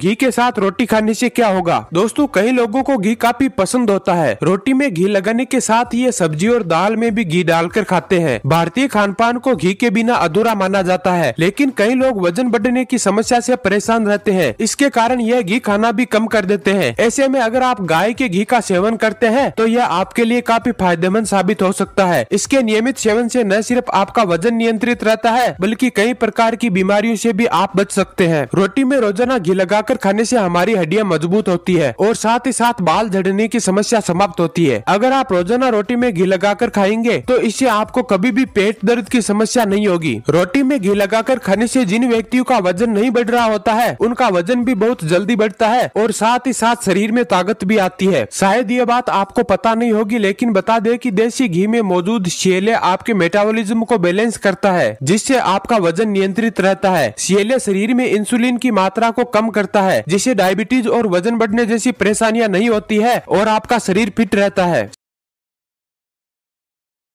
घी के साथ रोटी खाने से क्या होगा दोस्तों कई लोगों को घी काफी पसंद होता है रोटी में घी लगाने के साथ ये सब्जी और दाल में भी घी डालकर खाते हैं भारतीय खान पान को घी के बिना अधूरा माना जाता है लेकिन कई लोग वजन बढ़ने की समस्या से परेशान रहते हैं इसके कारण यह घी खाना भी कम कर देते हैं ऐसे में अगर आप गाय के घी का सेवन करते हैं तो यह आपके लिए काफी फायदेमंद साबित हो सकता है इसके नियमित सेवन से न सिर्फ आपका वजन नियंत्रित रहता है बल्कि कई प्रकार की बीमारियों से भी आप बच सकते हैं रोटी में रोजाना घी लगाकर बनाकर खाने से हमारी हड्डियां मजबूत होती है और साथ ही साथ बाल झड़ने की समस्या समाप्त होती है अगर आप रोजाना रोटी में घी लगाकर खाएंगे तो इससे आपको कभी भी पेट दर्द की समस्या नहीं होगी रोटी में घी लगाकर खाने से जिन व्यक्तियों का वजन नहीं बढ़ रहा होता है उनका वजन भी बहुत जल्दी बढ़ता है और साथ ही साथ शरीर में ताकत भी आती है शायद ये बात आपको पता नहीं होगी लेकिन बता दे की देसी घी में मौजूद शेले आपके मेटाबोलिज्म को बैलेंस करता है जिससे आपका वजन नियंत्रित रहता है शेले शरीर में इंसुलिन की मात्रा को कम करता सकता है जिससे डायबिटीज और वजन बढ़ने जैसी परेशानियां नहीं होती है और आपका शरीर फिट रहता है